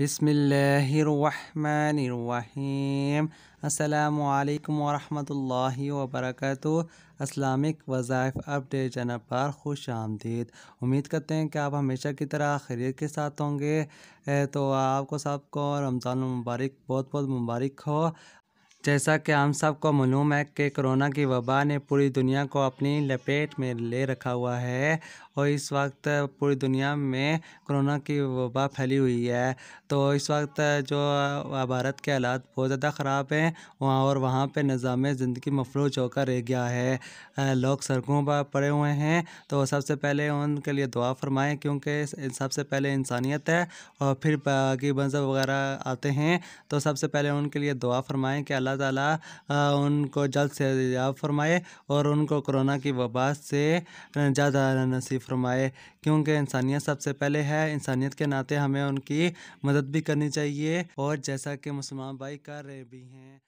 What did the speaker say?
بسم اللہ الرحمن الرحیم السلام علیکم ورحمۃ اللہ وبرکاتہ اسلامک وظائف اپ ڈے جنب پر خوش آمدید امید کرتے ہیں کہ آپ ہمیشہ کی طرح خیریت کے ساتھ ہوں گے تو آپ کو سب کو رمضان المبارک بہت بہت مبارک ہو جیسا کہ ہم سب کو معلوم ہے کہ کرونا کی وبا نے پوری دنیا کو اپنی لپیٹ میں لے رکھا ہوا ہے اور اس وقت پوری دنیا میں کرونا کی وبا پھیلی ہوئی ہے تو اس وقت جو عبارت کے حالات بہت زیادہ خراب ہیں وہاں اور وہاں پہ نظام زندگی مفلوج ہو کر رہ گیا ہے لوگ سڑکوں پر پڑے ہوئے ہیں تو سب سے پہلے ان کے لیے دعا فرمائیں کیونکہ سب سے پہلے انسانیت ہے اور پھر باقی مذہب وغیرہ آتے ہیں تو سب سے پہلے ان کے لیے دعا فرمائیں کہ اللہ اللہ تعالیٰ ان کو جلد سے فرمائے اور ان کو کرونا کی وبا سے جلد نصیب فرمائے کیونکہ انسانیت سب سے پہلے ہے انسانیت کے ناطے ہمیں ان کی مدد بھی کرنی چاہیے اور جیسا کہ مسلمان بھائی کر رہے بھی ہیں